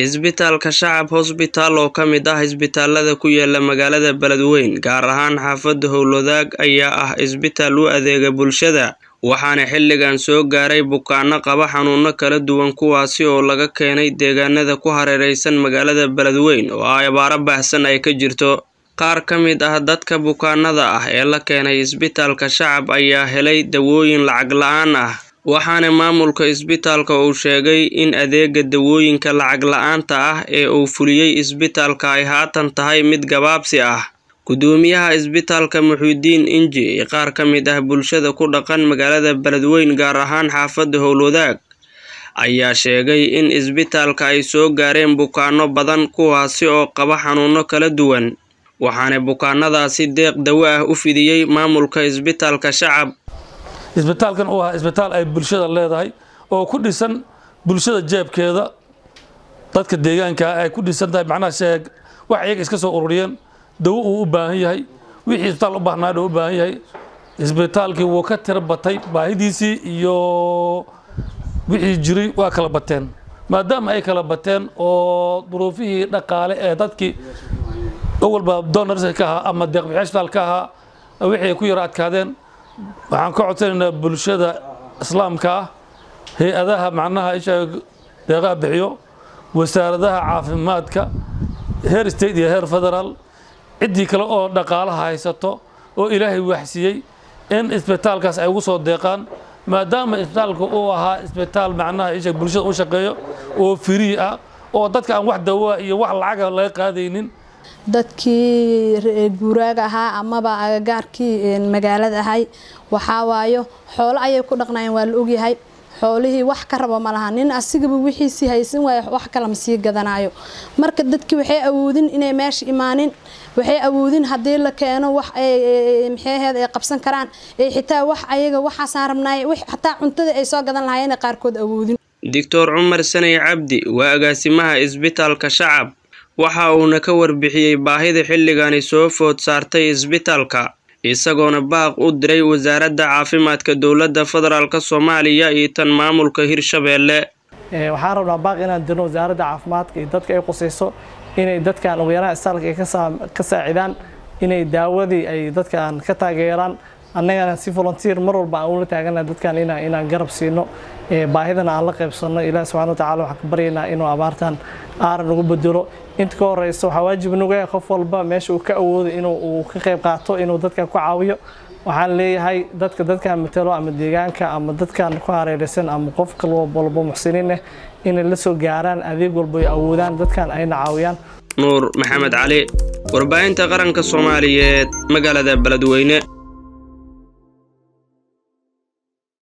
isbitaalka shacab hosbitaal oo ka mid ah isbitaalada ku yaala magaalada beledweyn gaar ahaan xaafadda howlwadaag ayaa ah isbitaal u adeega bulshada waxaana xilligan soo gaaray bukaano qaba xanuunno kala duwan kuwaasi oo laga keenay deegaanada ku hareereysan magaalada beledweyn oo ay abaaro baahsan ay ka jirto qaar ka mid ah dadka bukaanada ah ee la keenay isbitaalka shacab ayaa helay dawooyin lacag la-aan ah waxaana maamulka isbitaalka uu sheegay in adeega dawooyinka lacag la'aanta ah ee uu fuliyey isbitaalka ay haatan tahay mid gabaabsi ah gudoomiyaha isbitaalka muxuudiin inji ee qaar ka mid ah bulshada ku dhaqan magaalada beledweyn gaar ahaan xaafadda howlwadaag ayaa sheegay in isbitaalka ay soo gaareen bukaano badan kuwaasi oo qaba xanuuno kala duwan waxaana bukaanadaasi deeq dawo ah u fidiyey maamulka isbitaalka shacab isbitaalkan uu ahaa isbitaal ay bulshada leedahay oo ku dhisan bulshada jeebkeeda dadka deegaanka ah ay ku dhisan tahay macnaha sheeg wax iyaga iska soo ururiyeen dawo uu u baahan yahay wixii isbitaal u baahnaadha u baahan yahay isbitaalkii wuu ka tira batay baahidiisii iyo wixii jiray waa kala bateen maadaama ay kala bateen oo duruufihii dhaqaale ee dadkii awalba donors ka ahaa ama deeqbixiyaashidaal ka ahaa wixii ay ku yara adkaadeen waxaan ka codsanaynaa bulshada islaamka ah hay-adaha macnaha isha deeqaha bixiyo wasaaradaha caafimaadka heer state iyo heer federaal ciddii kale oo dhaqaalaha haysato oo ilaahay waxsiiyey in isbitaalkaas ay ugu soo deeqaan maadaama isbitaalka uu ahaa isbitaal macnaha isha bulshada u shaqeeyo oo firii ah oo dadka aan wax dawaa iyo wax lacaga ah laga qaadaynin dadkii guuraag ahaa amaba agagaarkii magaalada ahay waxaa waayo xoolo ayay ku dhaqnayeen waa la ogyahay xoolihii wax ka rabo ma laha nin asigaba wixiisii haysan waayo wax kala ma sii gadanayo marka dadki waxay awoodin inay meesha imaanin waxay awoodin haddii la keeno wax maxayheed ay qabsan karaan ee xitaa wax ayaga waxaasaan rabnaay xataa cuntada ay soo gadan lahaayeen qaarkood awoodin doctor cumar sanay cabdi waa agaasimaha isbitaalka shacab waxa uuna ka warbixiyey baahida xilligani soo food saartay isbitaalka isagoona baaq u diray wasaaradda caafimaadka dowladda federaalk soomaaliya iyo tan maamulka hirshabeelle eh, waxaan rabnaa baaq inaan dirno wasaaradda caafimaadka iyo dadka ay qusayso inay dadkan ugu yaraan isbitaalka ay ka saacidaan inay daawadii ay dadkan ka taageeraan annagana si volunteer mar walba aan ula taagana dadkan inaan garab siino baahidana aan la qaybsanno ilaah subxana watacala waxaan ka baryaynaa inuu abaartan aaran ugu bedelo inta ka horeysa waxaa waajib inuga yahay qof walba meesha uu ka awooday inuu uu ka qayb qaato inuu dadkan ku caawiyo waxaan leeyahay dadka dadkan matalo ama deegaanka ama dadkan ku hareeraysan ama qof walba muxsiniineh inay la soo gaaraan adeeg walba ay awoodaan dadkan ayna caawiyaan nuur maxamed cali warbaahinta qaranka soomaaliyeed magaalada beledweyne